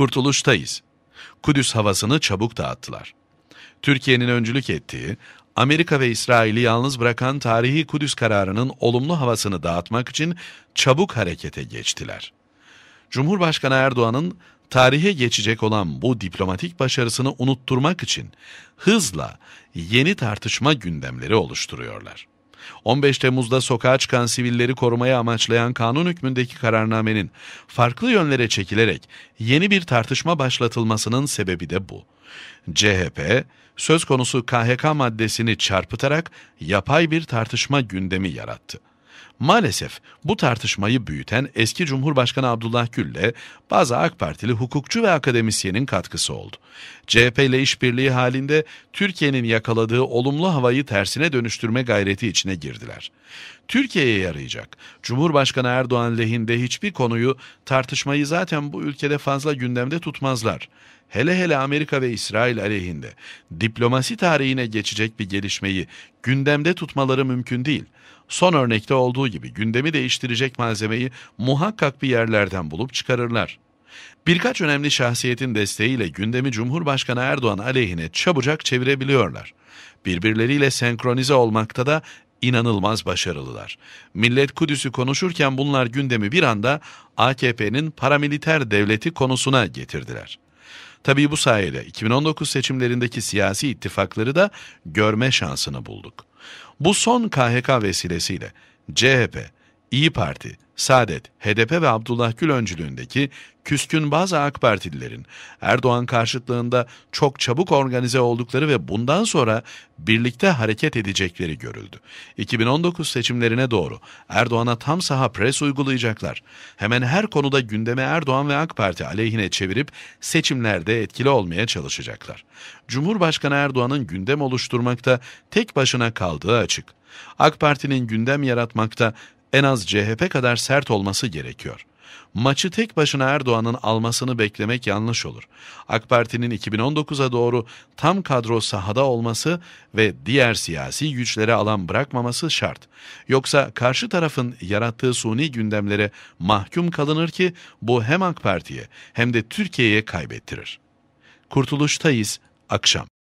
Kurtuluştayız. Kudüs havasını çabuk dağıttılar. Türkiye'nin öncülük ettiği, Amerika ve İsrail'i yalnız bırakan tarihi Kudüs kararının olumlu havasını dağıtmak için çabuk harekete geçtiler. Cumhurbaşkanı Erdoğan'ın tarihe geçecek olan bu diplomatik başarısını unutturmak için hızla yeni tartışma gündemleri oluşturuyorlar. 15 Temmuz'da sokağa çıkan sivilleri korumaya amaçlayan kanun hükmündeki kararnamenin farklı yönlere çekilerek yeni bir tartışma başlatılmasının sebebi de bu. CHP, söz konusu KHK maddesini çarpıtarak yapay bir tartışma gündemi yarattı. Maalesef bu tartışmayı büyüten eski Cumhurbaşkanı Abdullah Gül'le bazı AK Partili hukukçu ve akademisyenin katkısı oldu. CHP ile işbirliği halinde Türkiye'nin yakaladığı olumlu havayı tersine dönüştürme gayreti içine girdiler. Türkiye'ye yarayacak. Cumhurbaşkanı Erdoğan lehinde hiçbir konuyu tartışmayı zaten bu ülkede fazla gündemde tutmazlar hele hele Amerika ve İsrail aleyhinde diplomasi tarihine geçecek bir gelişmeyi gündemde tutmaları mümkün değil. Son örnekte olduğu gibi gündemi değiştirecek malzemeyi muhakkak bir yerlerden bulup çıkarırlar. Birkaç önemli şahsiyetin desteğiyle gündemi Cumhurbaşkanı Erdoğan aleyhine çabucak çevirebiliyorlar. Birbirleriyle senkronize olmakta da inanılmaz başarılılar. Millet Kudüs'ü konuşurken bunlar gündemi bir anda AKP'nin paramiliter devleti konusuna getirdiler. Tabii bu sayede 2019 seçimlerindeki siyasi ittifakları da görme şansını bulduk. Bu son KHK vesilesiyle CHP İyi Parti, Saadet, HDP ve Abdullah Gül öncülüğündeki küskün bazı AK Partililerin Erdoğan karşıtlığında çok çabuk organize oldukları ve bundan sonra birlikte hareket edecekleri görüldü. 2019 seçimlerine doğru Erdoğan'a tam saha pres uygulayacaklar. Hemen her konuda gündeme Erdoğan ve AK Parti aleyhine çevirip seçimlerde etkili olmaya çalışacaklar. Cumhurbaşkanı Erdoğan'ın gündem oluşturmakta tek başına kaldığı açık. AK Parti'nin gündem yaratmakta en az CHP kadar sert olması gerekiyor. Maçı tek başına Erdoğan'ın almasını beklemek yanlış olur. AK Parti'nin 2019'a doğru tam kadro sahada olması ve diğer siyasi güçlere alan bırakmaması şart. Yoksa karşı tarafın yarattığı suni gündemlere mahkum kalınır ki bu hem AK Parti'ye hem de Türkiye'ye kaybettirir. Kurtuluştayız Akşam